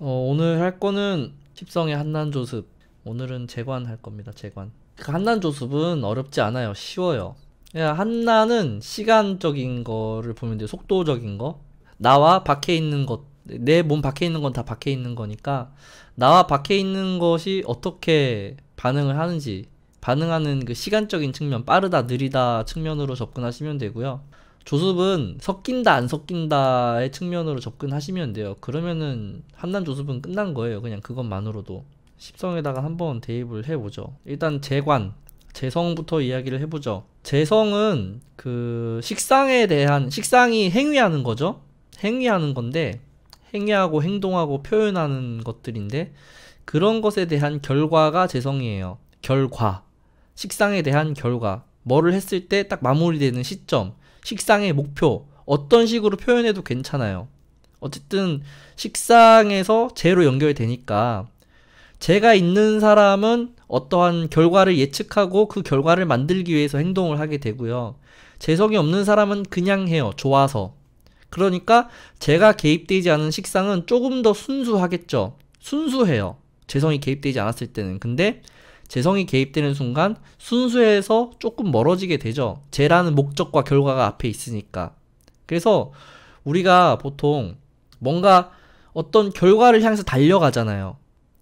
어, 오늘 할 거는 십성의 한난조습 오늘은 재관 할 겁니다 재관 그 한난조습은 어렵지 않아요 쉬워요 한난은 시간적인 거를 보면 돼요 속도적인 거 나와 밖에 있는 것내 몸 밖에 있는 건 다 밖에 있는 거니까 나와 밖에 있는 것이 어떻게 반응을 하는지 반응하는 그 시간적인 측면 빠르다 느리다 측면으로 접근하시면 되고요 조습은 섞인다 안 섞인다의 측면으로 접근하시면 돼요. 그러면은 한단 조습은 끝난 거예요. 그냥 그것만으로도. 십성에다가 한번 대입을 해보죠. 일단 재관, 재성부터 이야기를 해보죠. 재성은 그 식상에 대한 식상이 행위하는 거죠. 행위하는 건데 행위하고 행동하고 표현하는 것들인데 그런 것에 대한 결과가 재성이에요. 결과. 식상에 대한 결과. 뭐를 했을 때 딱 마무리되는 시점. 식상의 목표 어떤 식으로 표현해도 괜찮아요. 어쨌든 식상에서 제로 연결되니까 제가 있는 사람은 어떠한 결과를 예측하고 그 결과를 만들기 위해서 행동을 하게 되고요. 재성이 없는 사람은 그냥 해요. 좋아서. 그러니까 제가 개입되지 않은 식상은 조금 더 순수하겠죠. 순수해요. 재성이 개입되지 않았을 때는. 근데 재성이 개입되는 순간 순수에서 조금 멀어지게 되죠. 재라는 목적과 결과가 앞에 있으니까. 그래서 우리가 보통 뭔가 어떤 결과를 향해서 달려가잖아요.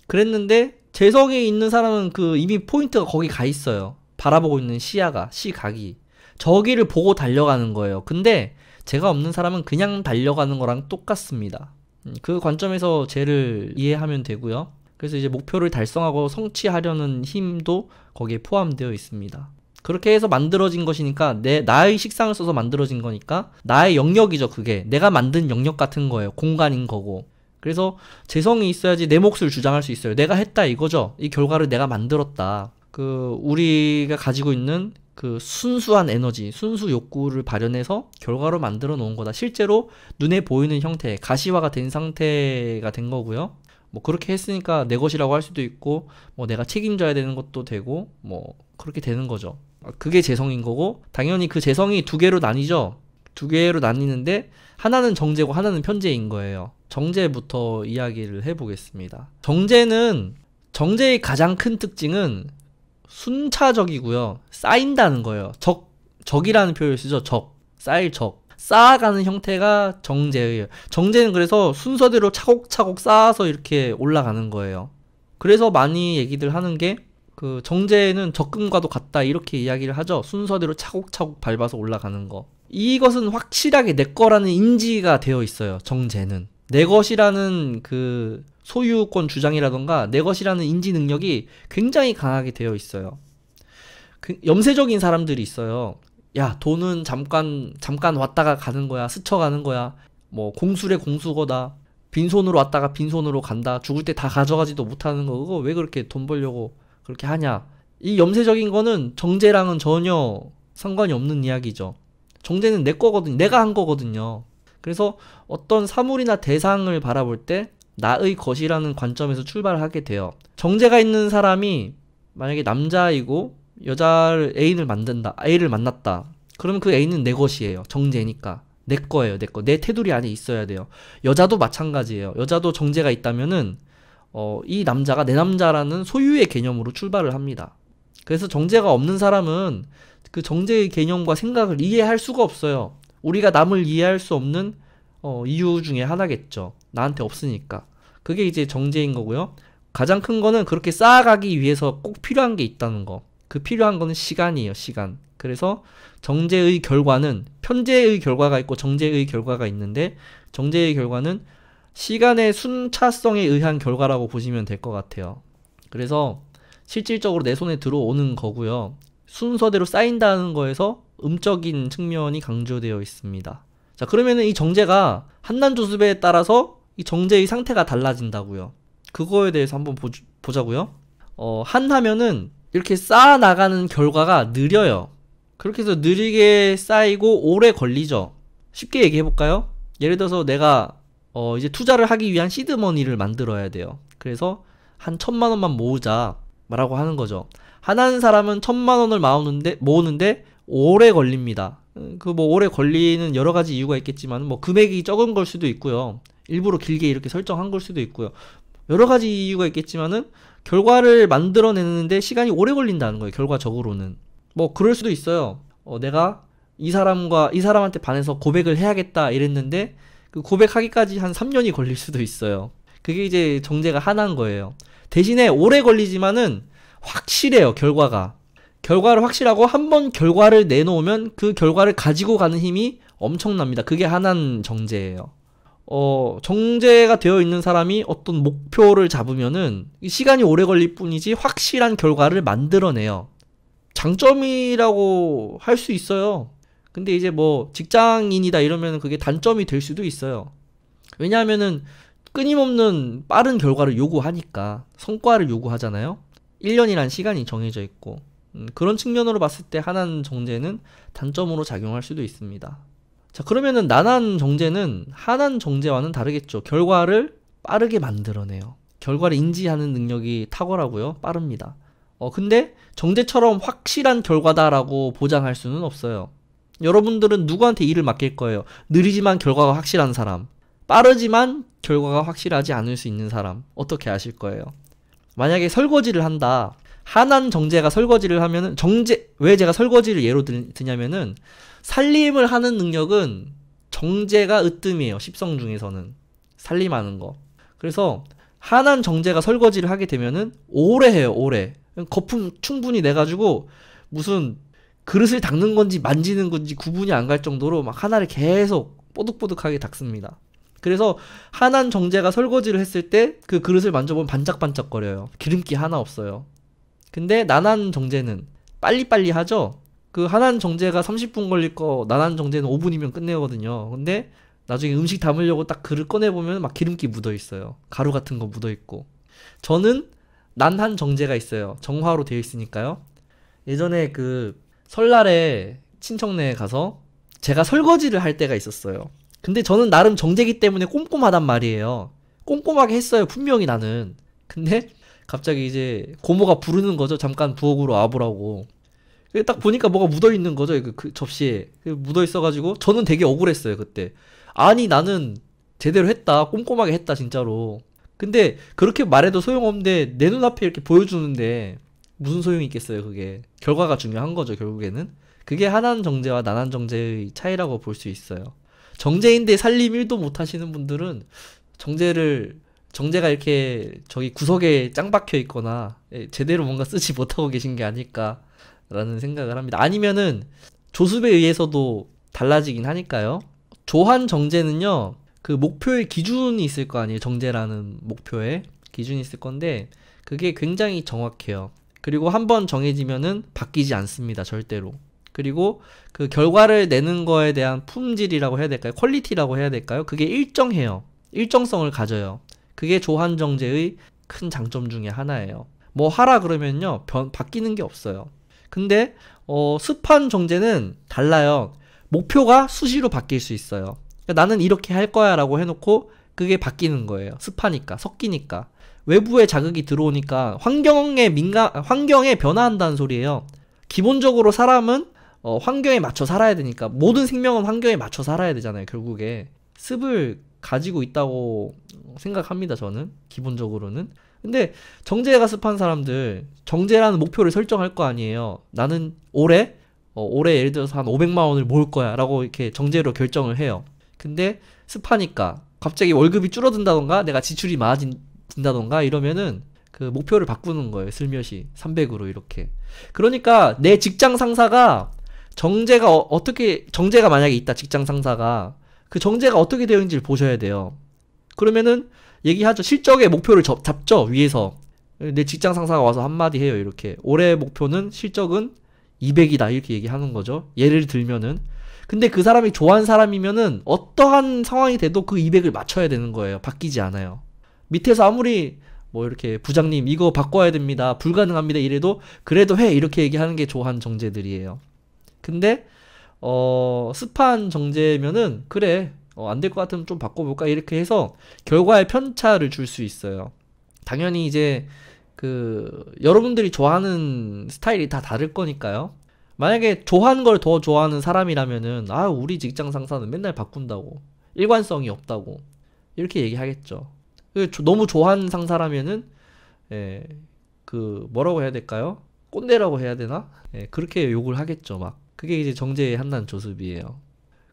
그랬는데 재성이 있는 사람은 그 이미 포인트가 거기 가 있어요. 바라보고 있는 시야가, 시각이. 저기를 보고 달려가는 거예요. 근데 제가 없는 사람은 그냥 달려가는 거랑 똑같습니다. 음, 그 관점에서 쟤를 이해하면 되고요. 그래서 이제 목표를 달성하고 성취하려는 힘도 거기에 포함되어 있습니다. 그렇게 해서 만들어진 것이니까 내 나의 식상을 써서 만들어진 거니까 나의 영역이죠 그게 내가 만든 영역 같은 거예요 공간인 거고 그래서 재성이 있어야지 내 몫을 주장할 수 있어요 내가 했다 이거죠 이 결과를 내가 만들었다 그 우리가 가지고 있는 그 순수한 에너지 순수 욕구를 발현해서 결과로 만들어 놓은 거다 실제로 눈에 보이는 형태 가시화가 된 상태가 된 거고요 뭐 그렇게 했으니까 내 것이라고 할 수도 있고 뭐 내가 책임져야 되는 것도 되고 뭐 그렇게 되는 거죠. 아, 그게 재성인 거고 당연히 그 재성이 두 개로 나뉘죠. 두 개로 나뉘는데 하나는 정제고 하나는 편제인 거예요. 정제부터 이야기를 해보겠습니다. 정제는 정제의 가장 큰 특징은 순차적이고요. 쌓인다는 거예요. 적 적이라는 표현을 쓰죠. 적 쌓일 적 쌓아가는 형태가 정제예요. 정제는 그래서 순서대로 차곡차곡 쌓아서 이렇게 올라가는 거예요. 그래서 많이 얘기들 하는 게 그 정제는 적금과도 같다 이렇게 이야기를 하죠. 순서대로 차곡차곡 밟아서 올라가는 거. 이것은 확실하게 내 거라는 인지가 되어 있어요. 정제는 내 것이라는 그 소유권 주장이라던가 내 것이라는 인지 능력이 굉장히 강하게 되어 있어요. 그 염세적인 사람들이 있어요. 야 돈은 잠깐 잠깐 왔다가 가는 거야 스쳐가는 거야 뭐 공수래 공수거다 빈손으로 왔다가 빈손으로 간다 죽을 때 다 가져가지도 못하는 거 그거 왜 그렇게 돈 벌려고 그렇게 하냐 이 염세적인 거는 정제랑은 전혀 상관이 없는 이야기죠 정제는 내 거거든요 내가 한 거거든요 그래서 어떤 사물이나 대상을 바라볼 때 나의 것이라는 관점에서 출발하게 돼요. 정제가 있는 사람이 만약에 남자이고 여자를 애인을 만든다. A를 만났다. 그러면 그 애인은 내 것이에요. 정제니까. 내 거예요. 내 거. 내 테두리 안에 있어야 돼요. 여자도 마찬가지예요. 여자도 정제가 있다면은 어, 이 남자가 내 남자라는 소유의 개념으로 출발을 합니다. 그래서 정제가 없는 사람은 그 정제의 개념과 생각을 이해할 수가 없어요. 우리가 남을 이해할 수 없는 어, 이유 중에 하나겠죠. 나한테 없으니까. 그게 이제 정제인 거고요. 가장 큰 거는 그렇게 쌓아가기 위해서 꼭 필요한 게 있다는 거. 그 필요한 거는 시간이에요, 시간. 그래서 정제의 결과는 편제의 결과가 있고 정제의 결과가 있는데 정제의 결과는 시간의 순차성에 의한 결과라고 보시면 될 것 같아요. 그래서 실질적으로 내 손에 들어오는 거고요. 순서대로 쌓인다는 거에서 음적인 측면이 강조되어 있습니다. 자, 그러면은 이 정제가 한난 조습에 따라서 이 정제의 상태가 달라진다고요. 그거에 대해서 한번 보, 자고요 어, 한 하면은 이렇게 쌓아 나가는 결과가 느려요. 그렇게 해서 느리게 쌓이고 오래 걸리죠. 쉽게 얘기해 볼까요? 예를 들어서 내가 어 이제 투자를 하기 위한 시드머니를 만들어야 돼요. 그래서 한 천만 원만 모으자 라고 하는 거죠. 하는 나 사람은 천만 원을 모으는데, 모으는데 오래 걸립니다. 그 뭐 오래 걸리는 여러 가지 이유가 있겠지만 뭐 금액이 적은 걸 수도 있고요. 일부러 길게 이렇게 설정한 걸 수도 있고요. 여러 가지 이유가 있겠지만은 결과를 만들어내는데 시간이 오래 걸린다는 거예요. 결과적으로는. 뭐 그럴 수도 있어요. 어, 내가 이 사람과 이 사람한테 반해서 고백을 해야겠다 이랬는데 그 고백하기까지 한 3년이 걸릴 수도 있어요. 그게 이제 정제가 하나인 거예요. 대신에 오래 걸리지만은 확실해요, 결과가. 결과를 확실하고 한 번 결과를 내놓으면 그 결과를 가지고 가는 힘이 엄청납니다. 그게 하나는 정제예요. 어, 정제가 되어 있는 사람이 어떤 목표를 잡으면은 시간이 오래 걸릴 뿐이지 확실한 결과를 만들어내요. 장점이라고 할 수 있어요. 근데 이제 뭐 직장인이다 이러면 그게 단점이 될 수도 있어요. 왜냐하면은 끊임없는 빠른 결과를 요구하니까 성과를 요구하잖아요. 1년이란 시간이 정해져 있고 음, 그런 측면으로 봤을 때 하나는 정제는 단점으로 작용할 수도 있습니다. 자, 그러면은 난한 정제는 한한 정제와는 다르겠죠. 결과를 빠르게 만들어내요. 결과를 인지하는 능력이 탁월하고요. 빠릅니다. 어, 근데 정제처럼 확실한 결과다라고 보장할 수는 없어요. 여러분들은 누구한테 일을 맡길 거예요? 느리지만 결과가 확실한 사람. 빠르지만 결과가 확실하지 않을 수 있는 사람. 어떻게 아실 거예요? 만약에 설거지를 한다. 한한 정제가 설거지를 하면은 정제 왜 제가 설거지를 예로 드냐면은 살림을 하는 능력은 정제가 으뜸이에요. 십성 중에서는. 살림하는 거. 그래서 하난 정제가 설거지를 하게 되면은 오래 해요. 오래. 거품 충분히 내가지고 무슨 그릇을 닦는 건지 만지는 건지 구분이 안 갈 정도로 막 하나를 계속 뽀득뽀득하게 닦습니다. 그래서 하난 정제가 설거지를 했을 때 그 그릇을 만져보면 반짝반짝거려요. 기름기 하나 없어요. 근데 난한 정제는 빨리빨리 하죠? 그하나 정제가 30분 걸릴 거 나난 정제는 5분이면 끝내거든요. 근데 나중에 음식 담으려고 딱 그릇 꺼내 보면 막 기름기 묻어 있어요. 가루 같은 거 묻어 있고. 저는 난한 정제가 있어요. 정화로 되어 있으니까요. 예전에 그 설날에 친척네에 가서 제가 설거지를 할 때가 있었어요. 근데 저는 나름 정제기 때문에 꼼꼼하단 말이에요. 꼼꼼하게 했어요. 분명히 나는. 근데 갑자기 이제 고모가 부르는 거죠. 잠깐 부엌으로 와보라고. 딱 보니까 뭐가 묻어 있는 거죠. 그, 그 접시에 그 묻어 있어가지고 저는 되게 억울했어요 그때. 아니 나는 제대로 했다, 꼼꼼하게 했다 진짜로. 근데 그렇게 말해도 소용없는데 내 눈앞에 이렇게 보여주는데 무슨 소용이 있겠어요 그게. 결과가 중요한 거죠 결국에는. 그게 하나는 정제와 나난 정제의 차이라고 볼 수 있어요. 정제인데 살림 1도 못 하시는 분들은 정제를 정제가 이렇게 저기 구석에 짱 박혀 있거나 예, 제대로 뭔가 쓰지 못하고 계신 게 아닐까 라는 생각을 합니다. 아니면은 조습에 의해서도 달라지긴 하니까요. 조한 정제는요. 그 목표의 기준이 있을 거 아니에요. 정제라는 목표의 기준이 있을 건데 그게 굉장히 정확해요. 그리고 한번 정해지면은 바뀌지 않습니다. 절대로. 그리고 그 결과를 내는 거에 대한 품질이라고 해야 될까요? 퀄리티라고 해야 될까요? 그게 일정해요. 일정성을 가져요. 그게 조한 정제의 큰 장점 중의 하나예요. 뭐 하라 그러면요. 변, 바뀌는 게 없어요. 근데 어, 스판 정제는 달라요. 목표가 수시로 바뀔 수 있어요. 그러니까 나는 이렇게 할 거야 라고 해놓고 그게 바뀌는 거예요. 습하니까 섞이니까. 외부의 자극이 들어오니까 환경에 민감, 환경에 변화한다는 소리예요. 기본적으로 사람은 어, 환경에 맞춰 살아야 되니까 모든 생명은 환경에 맞춰 살아야 되잖아요. 결국에 습을 가지고 있다고 생각합니다. 저는 기본적으로는 근데 정제에 가습한 사람들 정제라는 목표를 설정할 거 아니에요. 나는 올해 어, 올해 예를 들어서 한 500만 원을 모을 거야라고 이렇게 정제로 결정을 해요. 근데 습하니까 갑자기 월급이 줄어든다던가 내가 지출이 많아진다던가 이러면은 그 목표를 바꾸는 거예요. 슬며시 300으로 이렇게. 그러니까 내 직장 상사가 정제가 어, 떻게 정제가 만약에 있다 직장 상사가 그 정제가 어떻게 되는지를 보셔야 돼요. 그러면은 얘기하죠. 실적의 목표를 접, 잡죠. 위에서. 내 직장 상사가 와서 한마디 해요. 이렇게. 올해 목표는 실적은 200이다. 이렇게 얘기하는 거죠. 예를 들면은. 근데 그 사람이 좋아하는 사람이면은 어떠한 상황이 돼도 그 200을 맞춰야 되는 거예요. 바뀌지 않아요. 밑에서 아무리 뭐 이렇게 부장님 이거 바꿔야 됩니다. 불가능합니다. 이래도 그래도 해. 이렇게 얘기하는 게 좋아하는 정제들이에요. 근데 어, 스판 정제면은 그래. 어, 안될 것 같으면 좀 바꿔볼까 이렇게 해서 결과에 편차를 줄 수 있어요. 당연히 이제 그 여러분들이 좋아하는 스타일이 다 다를 거니까요. 만약에 좋아하는 걸 더 좋아하는 사람이라면은 아 우리 직장 상사는 맨날 바꾼다고 일관성이 없다고 이렇게 얘기하겠죠. 그 너무 좋아하는 상사라면은 예, 그 뭐라고 해야 될까요? 꼰대라고 해야 되나? 예, 그렇게 욕을 하겠죠 막. 그게 이제 정제의 한단 조습이에요.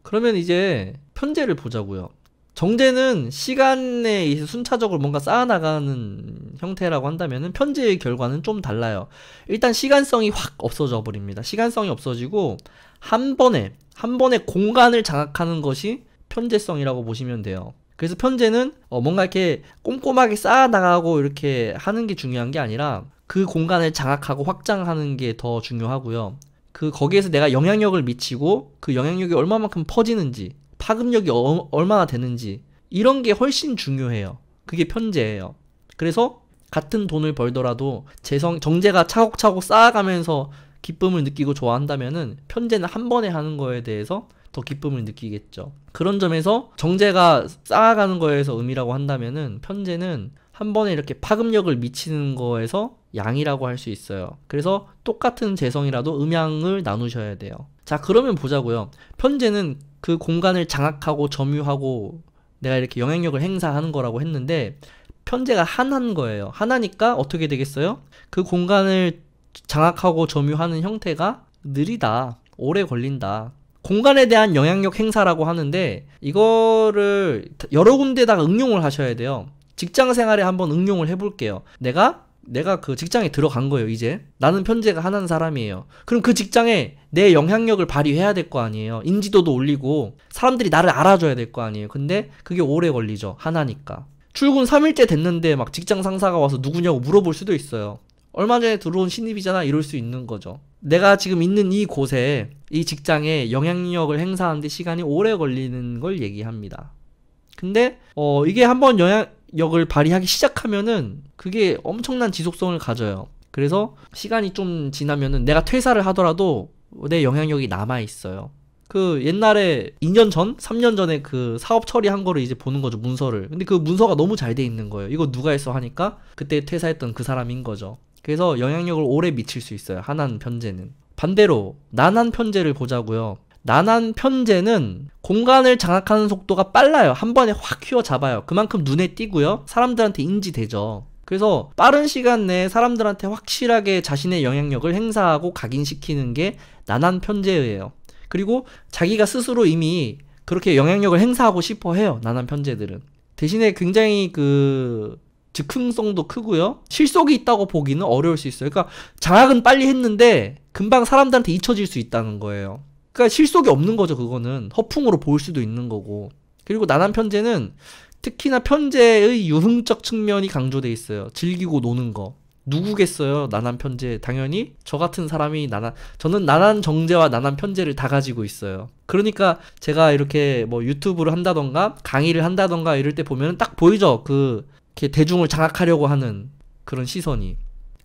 그러면 이제 현재를 보자고요. 정제는 시간에 의해서 순차적으로 뭔가 쌓아나가는 형태라고 한다면 편제의 결과는 좀 달라요. 일단 시간성이 확 없어져 버립니다. 시간성이 없어지고 한 번에 한 번에 공간을 장악하는 것이 편제성이라고 보시면 돼요. 그래서 편제는 어 뭔가 이렇게 꼼꼼하게 쌓아나가고 이렇게 하는 게 중요한 게 아니라 그 공간을 장악하고 확장하는 게 더 중요하고요. 그 거기에서 내가 영향력을 미치고 그 영향력이 얼마만큼 퍼지는지 파급력이 어, 얼마나 되는지 이런 게 훨씬 중요해요. 그게 편제예요. 그래서 같은 돈을 벌더라도 재성 정제가 차곡차곡 쌓아가면서 기쁨을 느끼고 좋아한다면은 편제는 한 번에 하는 거에 대해서 더 기쁨을 느끼겠죠. 그런 점에서 정제가 쌓아가는 거에서 음이라고 한다면은 편제는 한 번에 이렇게 파급력을 미치는 거에서 양이라고 할 수 있어요. 그래서 똑같은 재성이라도 음양을 나누셔야 돼요. 자, 그러면 보자고요. 편제는 그 공간을 장악하고 점유하고 내가 이렇게 영향력을 행사하는 거라고 했는데 편제가 하나인 거예요. 하나니까 어떻게 되겠어요? 그 공간을 장악하고 점유하는 형태가 느리다. 오래 걸린다. 공간에 대한 영향력 행사라고 하는데 이거를 여러 군데다가 응용을 하셔야 돼요. 직장 생활에 한번 응용을 해볼게요. 내가 내가 그 직장에 들어간 거예요, 이제. 나는 편제가 하는 사람이에요. 그럼 그 직장에 내 영향력을 발휘해야 될 거 아니에요. 인지도도 올리고, 사람들이 나를 알아줘야 될 거 아니에요. 근데 그게 오래 걸리죠. 하나니까. 출근 3일째 됐는데 막 직장 상사가 와서 누구냐고 물어볼 수도 있어요. 얼마 전에 들어온 신입이잖아 이럴 수 있는 거죠. 내가 지금 있는 이 곳에 이 직장에 영향력을 행사하는데 시간이 오래 걸리는 걸 얘기합니다. 근데 어 이게 한번 영향 역을 발휘하기 시작하면은 그게 엄청난 지속성을 가져요. 그래서 시간이 좀 지나면은 내가 퇴사를 하더라도 내 영향력이 남아 있어요. 그 옛날에 2년 전, 3년 전에 그 사업 처리한 거를 이제 보는 거죠, 문서를. 근데 그 문서가 너무 잘 돼 있는 거예요. 이거 누가 했어 하니까 그때 퇴사했던 그 사람인 거죠. 그래서 영향력을 오래 미칠 수 있어요. 하나는 편제는. 반대로 난한 편제를 보자고요. 난한 편제는 공간을 장악하는 속도가 빨라요. 한 번에 확 휘어잡아요. 그만큼 눈에 띄고요. 사람들한테 인지되죠. 그래서 빠른 시간 내에 사람들한테 확실하게 자신의 영향력을 행사하고 각인시키는 게 난한 편제예요. 그리고 자기가 스스로 이미 그렇게 영향력을 행사하고 싶어 해요. 난한 편제들은. 대신에 굉장히 그 즉흥성도 크고요. 실속이 있다고 보기는 어려울 수 있어요. 그러니까 장악은 빨리 했는데 금방 사람들한테 잊혀질 수 있다는 거예요. 그러니까 실속이 없는 거죠 그거는 허풍으로 보일 수도 있는 거고 그리고 나난 편제는 특히나 편제의 유흥적 측면이 강조돼 있어요 즐기고 노는 거 누구겠어요 나난 편제 당연히 저 같은 사람이 나난 저는 나난 정제와 나난 편제를 다 가지고 있어요 그러니까 제가 이렇게 뭐 유튜브를 한다던가 강의를 한다던가 이럴 때 보면 딱 보이죠 그 대중을 장악하려고 하는 그런 시선이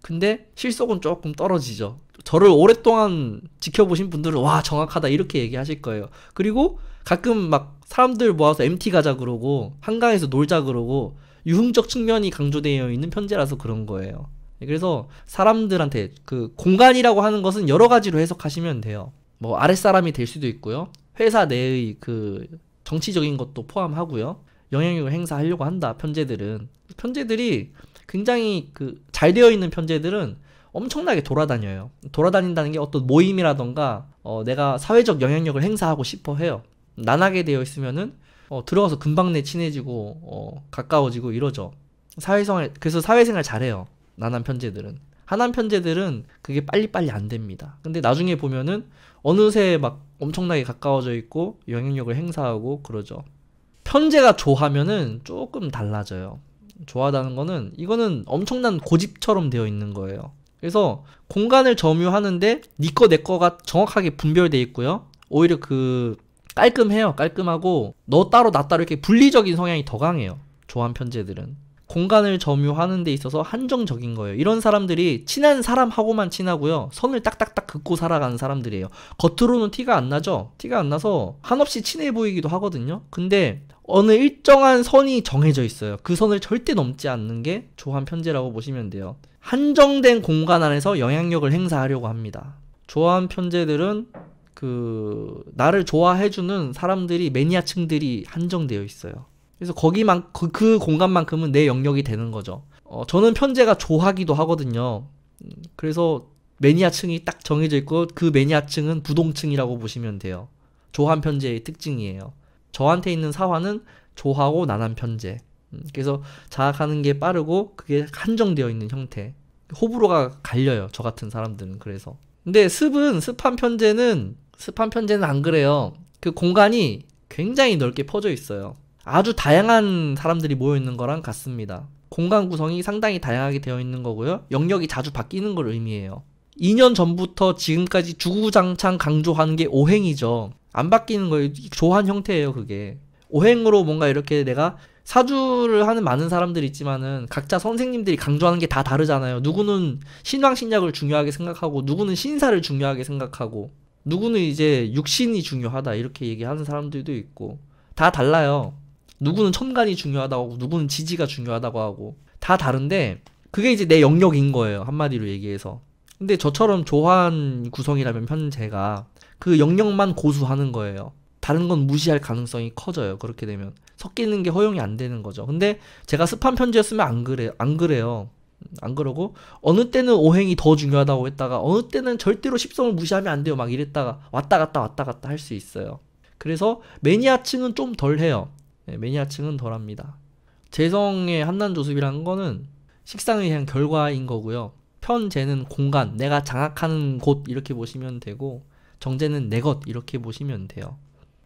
근데 실속은 조금 떨어지죠 저를 오랫동안 지켜보신 분들은 와 정확하다 이렇게 얘기하실 거예요. 그리고 가끔 막 사람들 모아서 MT 가자 그러고 한강에서 놀자 그러고 유흥적 측면이 강조되어 있는 편지라서 그런 거예요. 네, 그래서 사람들한테 그 공간이라고 하는 것은 여러 가지로 해석하시면 돼요. 뭐 아랫사람이 될 수도 있고요. 회사 내의 그 정치적인 것도 포함하고요. 영향력을 행사하려고 한다 편제들은 편제들이 굉장히 그 잘 되어 있는 편제들은 엄청나게 돌아다녀요. 돌아다닌다는 게 어떤 모임이라던가 어, 내가 사회적 영향력을 행사하고 싶어 해요. 난하게 되어 있으면은 어, 들어가서 금방 내 친해지고 어, 가까워지고 이러죠. 사회생활 그래서 사회생활 잘해요. 난한 편제들은 하남 편제들은 그게 빨리빨리 안 됩니다. 근데 나중에 보면은 어느새 막 엄청나게 가까워져 있고 영향력을 행사하고 그러죠. 편제가 조하면은 조금 달라져요. 좋아하다는 거는 이거는 엄청난 고집처럼 되어 있는 거예요. 그래서 공간을 점유하는데 니꺼 네 내꺼가 정확하게 분별돼 있고요. 오히려 그 깔끔해요. 깔끔하고 너 따로 나 따로 이렇게 분리적인 성향이 더 강해요. 조한 편제들은 공간을 점유하는 데 있어서 한정적인 거예요. 이런 사람들이 친한 사람하고만 친하고요. 선을 딱딱딱 긋고 살아가는 사람들이에요. 겉으로는 티가 안 나죠? 티가 안 나서 한없이 친해 보이기도 하거든요. 근데 어느 일정한 선이 정해져 있어요. 그 선을 절대 넘지 않는 게 조한 편제라고 보시면 돼요. 한정된 공간 안에서 영향력을 행사하려고 합니다. 좋아하는 편제들은 그 나를 좋아해주는 사람들이 매니아층들이 한정되어 있어요. 그래서 거기만 그, 그 공간만큼은 내 영역이 되는 거죠. 어, 저는 편제가 좋아하기도 하거든요. 그래서 매니아층이 딱 정해져 있고 그 매니아층은 부동층이라고 보시면 돼요. 조한 편제의 특징이에요. 저한테 있는 사화는 조하고 난한 편제. 음, 그래서 자각하는 게 빠르고 그게 한정되어 있는 형태. 호불호가 갈려요. 저 같은 사람들은 그래서. 근데 습은 습한 편제는 습한 편제는 안 그래요. 그 공간이 굉장히 넓게 퍼져 있어요. 아주 다양한 사람들이 모여 있는 거랑 같습니다. 공간 구성이 상당히 다양하게 되어 있는 거고요. 영역이 자주 바뀌는 걸 의미해요. 2년 전부터 지금까지 주구장창 강조하는 게 오행이죠. 안 바뀌는 거예요. 조한 형태예요, 그게. 오행으로 뭔가 이렇게 내가 사주를 하는 많은 사람들이 있지만은 각자 선생님들이 강조하는 게 다 다르잖아요. 누구는 신왕 신약을 중요하게 생각하고 누구는 신사를 중요하게 생각하고 누구는 이제 육신이 중요하다 이렇게 얘기하는 사람들도 있고 다 달라요. 누구는 천간이 중요하다고 하고 누구는 지지가 중요하다고 하고 다 다른데 그게 이제 내 영역인 거예요. 한마디로 얘기해서. 근데 저처럼 조한 구성이라면 현재가 그 영역만 고수하는 거예요. 다른 건 무시할 가능성이 커져요. 그렇게 되면. 섞이는 게 허용이 안 되는 거죠. 근데 제가 습한 편지였으면 안 그래 안 그래요. 안 그러고 어느 때는 오행이 더 중요하다고 했다가 어느 때는 절대로 십성을 무시하면 안 돼요. 막 이랬다가 왔다 갔다 왔다 갔다 할 수 있어요. 그래서 매니아층은 좀 덜해요. 네, 예, 매니아층은 덜합니다. 재성의 한난 조습이라는 거는 식상에 의한 결과인 거고요. 편재는 공간, 내가 장악하는 곳 이렇게 보시면 되고 정재는내 것 이렇게 보시면 돼요.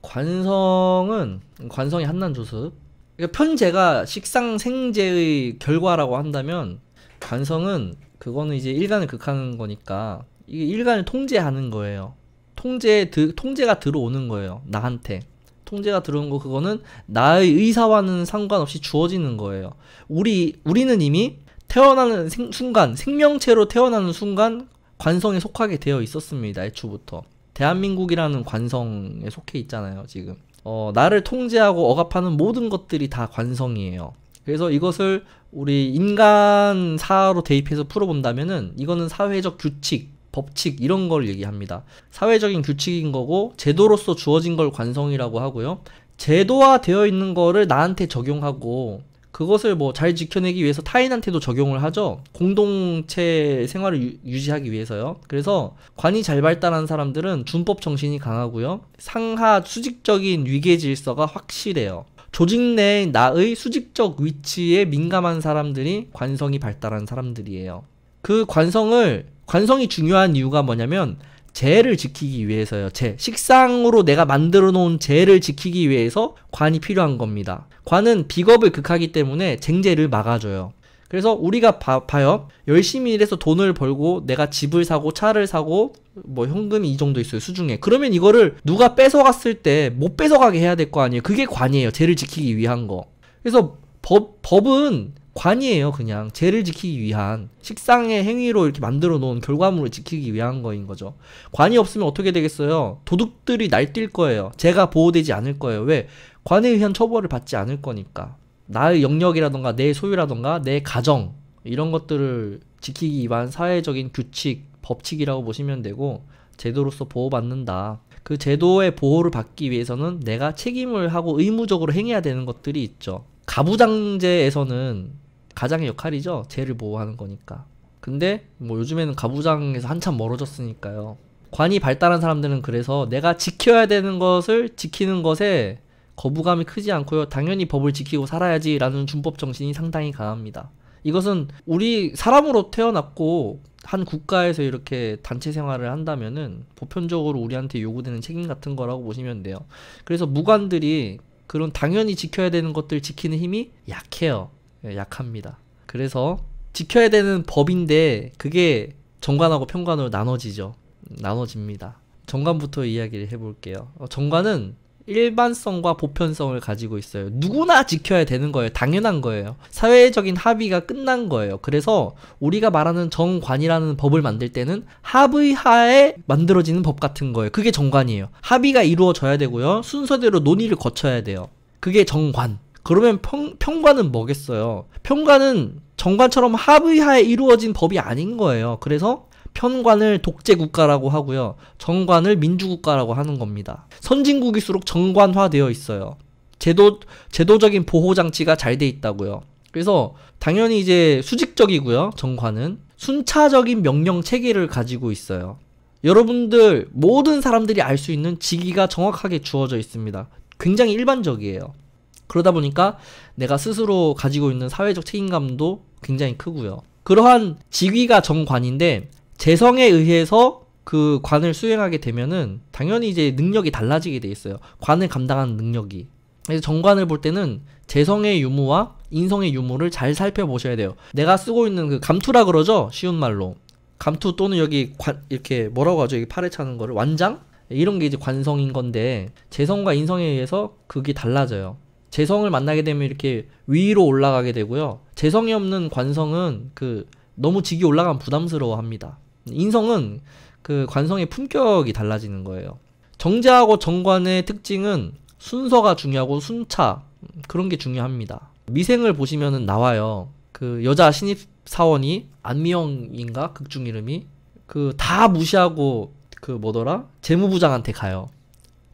관성은 관성이 한난 조습. 그러니까 편제가 식상 생제의 결과라고 한다면 관성은 그거는 이제 일간을 극하는 거니까 이게 일간을 통제하는 거예요. 통제 드, 통제가 들어오는 거예요. 나한테. 통제가 들어온 거 그거는 나의 의사와는 상관없이 주어지는 거예요. 우리 우리는 이미 태어나는 생, 순간 생명체로 태어나는 순간 관성에 속하게 되어 있었습니다. 애초부터. 대한민국이라는 관성에 속해 있잖아요, 지금. 어, 나를 통제하고 억압하는 모든 것들이 다 관성이에요. 그래서 이것을 우리 인간 사로 대입해서 풀어본다면은 이거는 사회적 규칙, 법칙 이런 걸 얘기합니다. 사회적인 규칙인 거고 제도로서 주어진 걸 관성이라고 하고요. 제도화 되어 있는 거를 나한테 적용하고 그것을 뭐 잘 지켜내기 위해서 타인한테도 적용을 하죠. 공동체 생활을 유, 지하기 위해서요. 그래서 관이 잘 발달한 사람들은 준법 정신이 강하고요. 상하 수직적인 위계 질서가 확실해요. 조직 내 나의 수직적 위치에 민감한 사람들이 관성이 발달한 사람들이에요. 그 관성을 관성이 중요한 이유가 뭐냐면 재를 지키기 위해서요. 재. 식상으로 내가 만들어 놓은 재를 지키기 위해서 관이 필요한 겁니다. 관은 비겁을 극하기 때문에 쟁재를 막아줘요. 그래서 우리가 봐, 요 열심히 일해서 돈을 벌고 내가 집을 사고 차를 사고 뭐 현금이 이 정도 있어요. 수중에. 그러면 이거를 누가 뺏어갔을 때 못 뺏어가게 해야 될 거 아니에요. 그게 관이에요. 재를 지키기 위한 거. 그래서 법, 법은 관이에요, 그냥. 죄를 지키기 위한, 식상의 행위로 이렇게 만들어 놓은 결과물을 지키기 위한 거인 거죠. 관이 없으면 어떻게 되겠어요? 도둑들이 날뛸 거예요. 제가 보호되지 않을 거예요. 왜? 관에 의한 처벌을 받지 않을 거니까. 나의 영역이라던가, 내 소유라던가, 내 가정, 이런 것들을 지키기 위한 사회적인 규칙, 법칙이라고 보시면 되고, 제도로서 보호받는다. 그 제도의 보호를 받기 위해서는 내가 책임을 하고 의무적으로 행해야 되는 것들이 있죠. 가부장제에서는 가장의 역할이죠. 죄를 보호하는 거니까. 근데 뭐 요즘에는 가부장에서 한참 멀어졌으니까요. 관이 발달한 사람들은 그래서 내가 지켜야 되는 것을 지키는 것에 거부감이 크지 않고요. 당연히 법을 지키고 살아야지라는 준법 정신이 상당히 강합니다. 이것은 우리 사람으로 태어났고 한 국가에서 이렇게 단체 생활을 한다면은 보편적으로 우리한테 요구되는 책임 같은 거라고 보시면 돼요. 그래서 무관들이 그런 당연히 지켜야 되는 것들 지키는 힘이 약해요. 예, 약합니다. 그래서 지켜야 되는 법인데 그게 정관하고 평관으로 나눠지죠. 나눠집니다. 정관부터 이야기를 해볼게요. 어, 정관은 일반성과 보편성을 가지고 있어요. 누구나 지켜야 되는 거예요. 당연한 거예요. 사회적인 합의가 끝난 거예요. 그래서 우리가 말하는 정관이라는 법을 만들 때는 합의하에 만들어지는 법 같은 거예요. 그게 정관이에요. 합의가 이루어져야 되고요. 순서대로 논의를 거쳐야 돼요. 그게 정관. 그러면 평, 평관은 뭐겠어요? 평관은 정관처럼 합의하에 이루어진 법이 아닌 거예요. 그래서 편관을 독재국가라고 하고요. 정관을 민주국가라고 하는 겁니다. 선진국일수록 정관화되어 있어요. 제도, 제도적인 보호장치가 잘 돼 있다고요. 그래서 당연히 이제 수직적이고요. 정관은. 순차적인 명령 체계를 가지고 있어요. 여러분들 모든 사람들이 알 수 있는 직위가 정확하게 주어져 있습니다. 굉장히 일반적이에요. 그러다 보니까 내가 스스로 가지고 있는 사회적 책임감도 굉장히 크고요. 그러한 직위가 정관인데 재성에 의해서 그 관을 수행하게 되면은 당연히 이제 능력이 달라지게 돼 있어요. 관을 감당하는 능력이. 그래서 정관을 볼 때는 재성의 유무와 인성의 유무를 잘 살펴보셔야 돼요. 내가 쓰고 있는 그 감투라 그러죠? 쉬운 말로. 감투 또는 여기 관, 이렇게 뭐라고 하죠? 여기 팔에 차는 거를 완장? 이런 게 이제 관성인 건데 재성과 인성에 의해서 그게 달라져요. 재성을 만나게 되면 이렇게 위로 올라가게 되고요. 재성이 없는 관성은 그 너무 직이 올라가면 부담스러워 합니다. 인성은 그 관성의 품격이 달라지는 거예요. 정자하고 정관의 특징은 순서가 중요하고 순차 음, 그런 게 중요합니다. 미생을 보시면은 나와요. 그 여자 신입 사원이 안미영인가 극중 이름이 그 다 무시하고 그 뭐더라 재무부장한테 가요.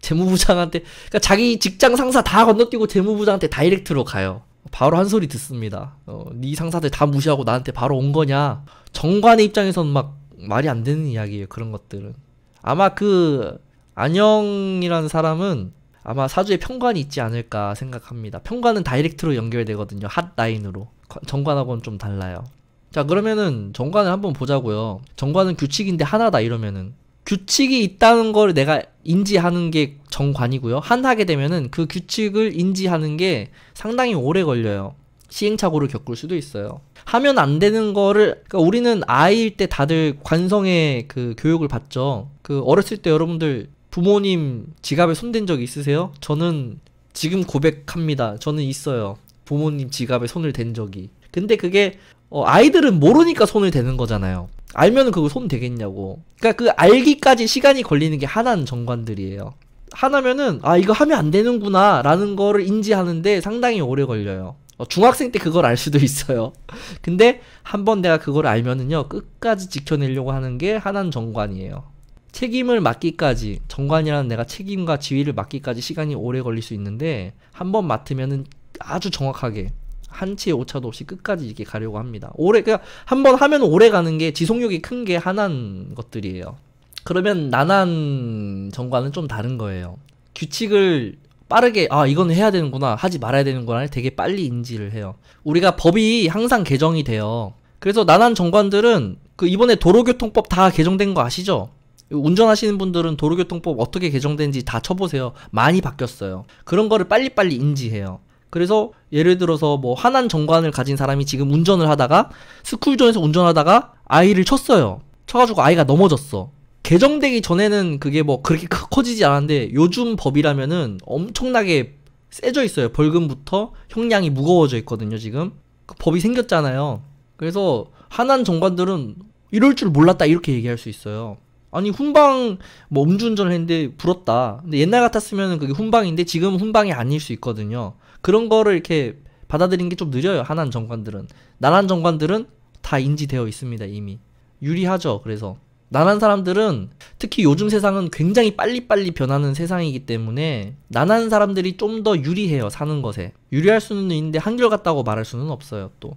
재무부장한테 그러니까 자기 직장 상사 다 건너뛰고 재무부장한테 다이렉트로 가요. 바로 한 소리 듣습니다. 어, 네 상사들 다 무시하고 나한테 바로 온 거냐? 정관의 입장에서는 막 말이 안 되는 이야기예요. 그런 것들은 아마 그 안영이라는 사람은 아마 사주에 평관이 있지 않을까 생각합니다. 평관은 다이렉트로 연결되거든요. 핫라인으로. 정관하고는 좀 달라요. 자 그러면은 정관을 한번 보자고요. 정관은 규칙인데 하나다 이러면은 규칙이 있다는 걸 내가 인지하는 게 정관이고요. 한하게 되면은 그 규칙을 인지하는 게 상당히 오래 걸려요. 시행착오를 겪을 수도 있어요. 하면 안 되는 거를 그러니까 우리는 아이일 때 다들 관성의 그 교육을 받죠. 그 어렸을 때 여러분들 부모님 지갑에 손댄 적 있으세요? 저는 지금 고백합니다. 저는 있어요. 부모님 지갑에 손을 댄 적이. 근데 그게 어, 아이들은 모르니까 손을 대는 거잖아요. 알면은 그거 손 되겠냐고. 그니까그 알기까지 시간이 걸리는 게 하나는 정관들이에요. 하나면은 아 이거 하면 안 되는구나라는 거를 인지하는데 상당히 오래 걸려요. 어, 중학생 때 그걸 알 수도 있어요. 근데 한 번 내가 그걸 알면은요 끝까지 지켜내려고 하는 게 하나는 정관이에요. 책임을 맡기까지 정관이라는 내가 책임과 지위를 맡기까지 시간이 오래 걸릴 수 있는데 한 번 맡으면은 아주 정확하게 한치의 오차도 없이 끝까지 이렇게 가려고 합니다. 오래 그러 그러니까 한 번 하면 오래 가는 게 지속력이 큰 게 하나인 것들이에요. 그러면 난한 정과는 좀 다른 거예요. 규칙을 빠르게 아 이건 해야 되는구나 하지 말아야 되는구나 되게 빨리 인지를 해요. 우리가 법이 항상 개정이 돼요. 그래서 난한 정관들은 그 이번에 도로교통법 다 개정된 거 아시죠? 운전하시는 분들은 도로교통법 어떻게 개정된지 다 쳐보세요. 많이 바뀌었어요. 그런 거를 빨리빨리 인지해요. 그래서 예를 들어서 뭐 화난 정관을 가진 사람이 지금 운전을 하다가 스쿨존에서 운전하다가 아이를 쳤어요. 쳐가지고 아이가 넘어졌어. 개정되기 전에는 그게 뭐 그렇게 커지지 않았는데 요즘 법이라면은 엄청나게 세져 있어요. 벌금부터 형량이 무거워져 있거든요, 지금. 그 법이 생겼잖아요. 그래서 한난 정관들은 이럴 줄 몰랐다 이렇게 얘기할 수 있어요. 아니 훈방 뭐 음주운전을 했는데 불었다. 근데 옛날 같았으면 그게 훈방인데 지금 훈방이 아닐 수 있거든요. 그런 거를 이렇게 받아들인게 좀 느려요. 하난 정관들은. 난한 정관들은 다 인지되어 있습니다. 이미. 유리하죠. 그래서. 난한 사람들은 특히 요즘 세상은 굉장히 빨리빨리 변하는 세상이기 때문에 난한 사람들이 좀 더 유리해요. 사는 것에. 유리할 수는 있는데 한결같다고 말할 수는 없어요. 또.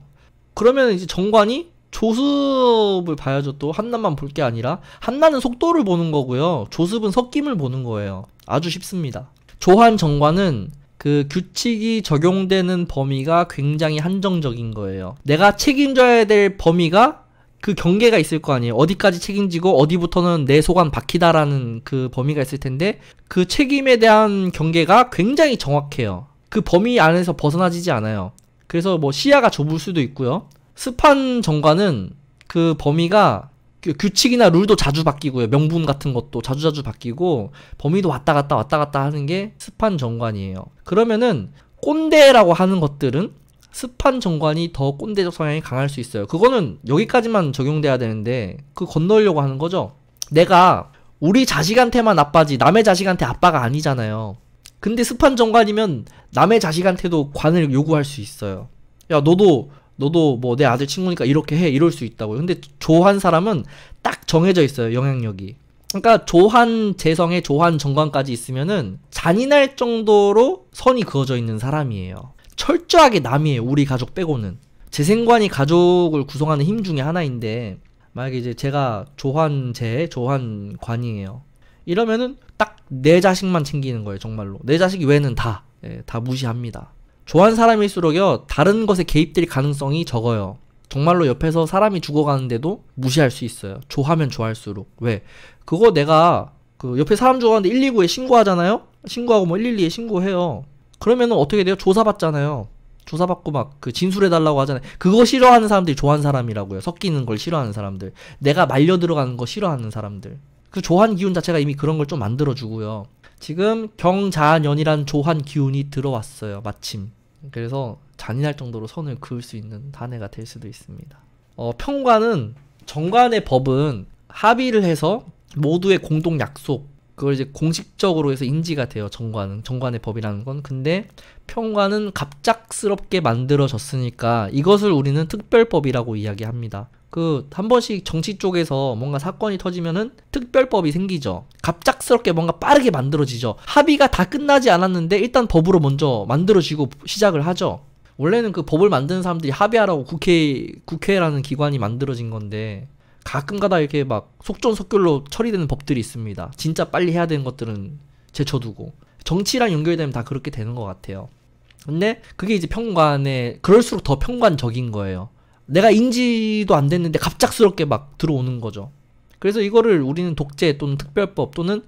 그러면 이제 정관이 조습을 봐야죠. 또 한난만 볼 게 아니라 한난은 속도를 보는 거고요. 조습은 섞임을 보는 거예요. 아주 쉽습니다. 조한 정관은 그 규칙이 적용되는 범위가 굉장히 한정적인 거예요. 내가 책임져야 될 범위가 그 경계가 있을 거 아니에요. 어디까지 책임지고 어디부터는 내 소관 박히다라는 그 범위가 있을 텐데 그 책임에 대한 경계가 굉장히 정확해요. 그 범위 안에서 벗어나지지 않아요. 그래서 뭐 시야가 좁을 수도 있고요. 습한 정관은 그 범위가 그 규칙이나 룰도 자주 바뀌고요. 명분 같은 것도 자주자주 바뀌고 범위도 왔다 갔다 왔다 갔다 하는 게 습한 정관이에요. 그러면은 꼰대라고 하는 것들은 습한 정관이 더 꼰대적 성향이 강할 수 있어요. 그거는 여기까지만 적용돼야 되는데 그 건너려고 하는 거죠. 내가 우리 자식한테만 아빠지 남의 자식한테 아빠가 아니잖아요. 근데 습한 정관이면 남의 자식한테도 관을 요구할 수 있어요. 야 너도 너도 뭐 내 아들 친구니까 이렇게 해 이럴 수있다고 근데 조한 사람은 딱 정해져 있어요 영향력이. 그러니까 조한 재성에 조한 정관까지 있으면은 잔인할 정도로 선이 그어져 있는 사람이에요. 철저하게 남이에요. 우리 가족 빼고는 재생관이 가족을 구성하는 힘 중에 하나인데 만약에 이제 제가 조한재 조한관이에요. 이러면은 딱 내 자식만 챙기는 거예요 정말로 내 자식 외는 에 다다 예, 다 무시합니다. 좋아하는 사람일수록요 다른 것에 개입될 가능성이 적어요. 정말로 옆에서 사람이 죽어가는데도 무시할 수 있어요. 좋아하면 좋아할수록 왜? 그거 내가 그 옆에 사람 죽어가는데 119에 신고하잖아요. 신고하고 뭐 112에 신고해요. 그러면은 어떻게 돼요? 조사받잖아요. 조사받고 막 그 진술해달라고 하잖아요. 그거 싫어하는 사람들이 좋아하는 사람이라고요. 섞이는 걸 싫어하는 사람들. 내가 말려 들어가는 거 싫어하는 사람들. 그 조한 기운 자체가 이미 그런 걸 좀 만들어주고요. 지금 경자년이란 조한 기운이 들어왔어요. 마침. 그래서 잔인할 정도로 선을 그을 수 있는 단 해가 될 수도 있습니다. 어, 평관은 정관의 법은 합의를 해서 모두의 공동 약속 그걸 이제 공식적으로 해서 인지가 돼요. 정관은 정관의 법이라는 건 근데 평관은 갑작스럽게 만들어졌으니까 이것을 우리는 특별법이라고 이야기합니다. 그한 번씩 정치 쪽에서 뭔가 사건이 터지면은 특별법이 생기죠. 갑작스럽게 뭔가 빠르게 만들어지죠. 합의가 다 끝나지 않았는데 일단 법으로 먼저 만들어지고 시작을 하죠. 원래는 그 법을 만드는 사람들이 합의하라고 국회 국회라는 기관이 만들어진 건데 가끔가다 이렇게 막 속전속결로 처리되는 법들이 있습니다. 진짜 빨리 해야 되는 것들은 제쳐두고 정치랑 연결되면 다 그렇게 되는 것 같아요. 근데 그게 이제 평관에 그럴수록 더 평관적인 거예요. 내가 인지도 안 됐는데 갑작스럽게 막 들어오는 거죠. 그래서 이거를 우리는 독재 또는 특별법 또는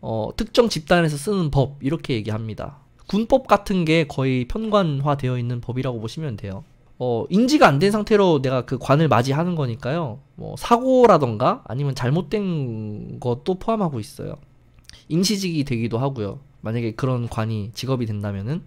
어, 특정 집단에서 쓰는 법 이렇게 얘기합니다. 군법 같은 게 거의 편관화되어 있는 법이라고 보시면 돼요. 어, 인지가 안 된 상태로 내가 그 관을 맞이하는 거니까요. 뭐 사고라던가 아니면 잘못된 것도 포함하고 있어요. 임시직이 되기도 하고요. 만약에 그런 관이 직업이 된다면은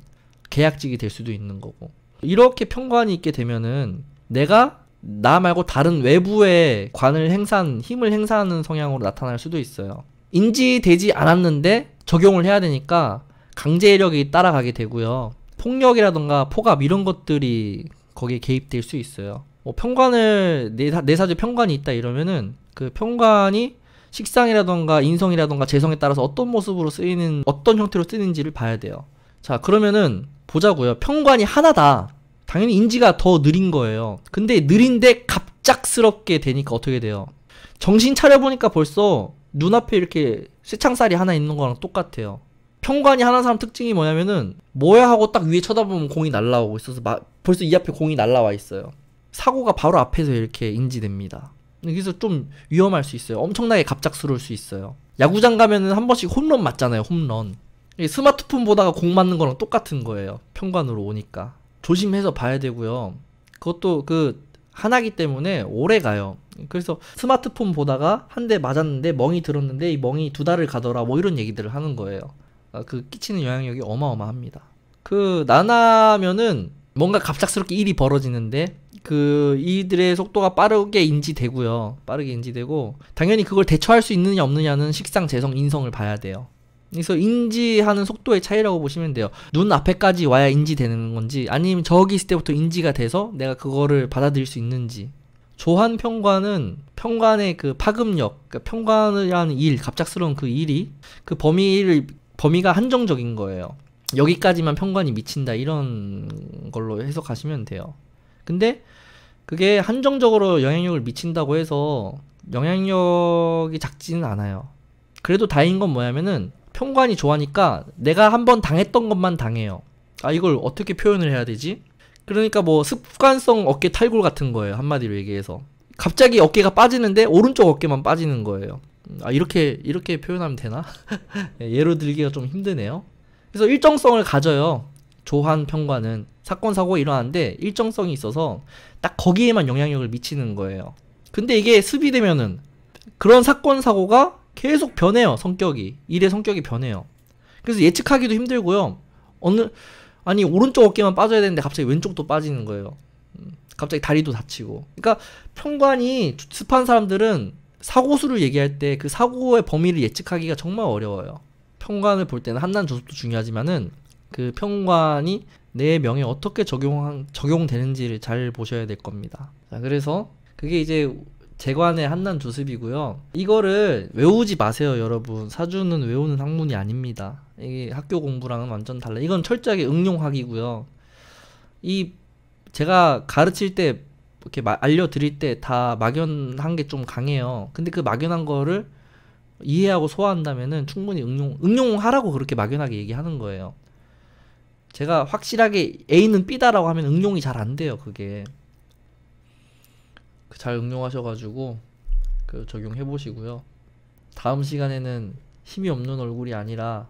계약직이 될 수도 있는 거고. 이렇게 편관이 있게 되면은 내가 나 말고 다른 외부의 관을 행사한 힘을 행사하는 성향으로 나타날 수도 있어요. 인지되지 않았는데 적용을 해야 되니까 강제력이 따라가게 되고요. 폭력이라던가 포갑 이런 것들이 거기에 개입될 수 있어요. 뭐 평관을 내, 사주 평관이 있다 이러면은 그 평관이 식상이라던가 인성이라던가 재성에 따라서 어떤 모습으로 쓰이는 어떤 형태로 쓰이는지를 봐야 돼요. 자 그러면은 보자고요. 평관이 하나다. 당연히 인지가 더 느린 거예요. 근데 느린데 갑작스럽게 되니까 어떻게 돼요? 정신 차려보니까 벌써 눈앞에 이렇게 쇠창살이 하나 있는 거랑 똑같아요. 평관이 하는 사람 특징이 뭐냐면은 뭐야 하고 딱 위에 쳐다보면 공이 날라오고 있어서 마, 벌써 이 앞에 공이 날라와 있어요. 사고가 바로 앞에서 이렇게 인지됩니다. 여기서 좀 위험할 수 있어요. 엄청나게 갑작스러울 수 있어요. 야구장 가면은 한 번씩 홈런 맞잖아요. 홈런. 스마트폰 보다가 공 맞는 거랑 똑같은 거예요. 평관으로 오니까. 조심해서 봐야 되고요. 그것도 그 하나기 때문에 오래 가요. 그래서 스마트폰 보다가 한 대 맞았는데 멍이 들었는데 이 멍이 두 달을 가더라 뭐 이런 얘기들을 하는 거예요. 아, 그 끼치는 영향력이 어마어마합니다. 그 나나면은 뭔가 갑작스럽게 일이 벌어지는데 그 이들의 속도가 빠르게 인지되고요. 빠르게 인지되고 당연히 그걸 대처할 수 있느냐 없느냐는 식상 재성 인성을 봐야 돼요. 그래서 인지하는 속도의 차이라고 보시면 돼요. 눈 앞에까지 와야 인지되는 건지 아니면 저기 있을 때부터 인지가 돼서 내가 그거를 받아들일 수 있는지. 조한 평관은 평관의 그 파급력, 그러니까 평관이라는 일, 갑작스러운 그 일이 그 범위를 범위가 한정적인 거예요. 여기까지만 평관이 미친다 이런 걸로 해석하시면 돼요. 근데 그게 한정적으로 영향력을 미친다고 해서 영향력이 작지는 않아요. 그래도 다행인 건 뭐냐면은 평관이 좋아하니까 내가 한 번 당했던 것만 당해요. 아 이걸 어떻게 표현을 해야 되지? 그러니까 뭐 습관성 어깨 탈골 같은 거예요. 한마디로 얘기해서 갑자기 어깨가 빠지는데 오른쪽 어깨만 빠지는 거예요. 음, 아 이렇게 이렇게 표현하면 되나? 예, 예로 들기가 좀 힘드네요. 그래서 일정성을 가져요. 조한 평관은 사건 사고가 일어났는데 일정성이 있어서 딱 거기에만 영향력을 미치는 거예요. 근데 이게 습이 되면은 그런 사건 사고가 계속 변해요 성격이 일의 성격이 변해요 그래서 예측하기도 힘들고요 어느 아니 오른쪽 어깨만 빠져야 되는데 갑자기 왼쪽도 빠지는 거예요 음, 갑자기 다리도 다치고 그러니까 평관이 습한 사람들은 사고수를 얘기할 때 그 사고의 범위를 예측하기가 정말 어려워요 평관을 볼 때는 한단 조습도 중요하지만은 그 평관이 내 명에 어떻게 적용 적용되는지를 잘 보셔야 될 겁니다 자 그래서 그게 이제 재관의 한난 두습이고요. 이거를 외우지 마세요, 여러분. 사주는 외우는 학문이 아닙니다. 이게 학교 공부랑은 완전 달라. 이건 철저하게 응용학이고요. 이 제가 가르칠 때 이렇게 마, 알려드릴 때 다 막연한 게 좀 강해요. 근데 그 막연한 거를 이해하고 소화한다면은 충분히 응용 응용하라고 그렇게 막연하게 얘기하는 거예요. 제가 확실하게 A는 B다라고 하면 응용이 잘 안 돼요, 그게. 잘 응용하셔가지고 그 적용해 보시고요. 다음 시간에는 힘이 없는 얼굴이 아니라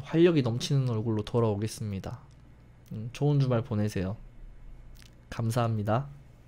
활력이 넘치는 얼굴로 돌아오겠습니다. 음, 좋은 주말 보내세요. 감사합니다.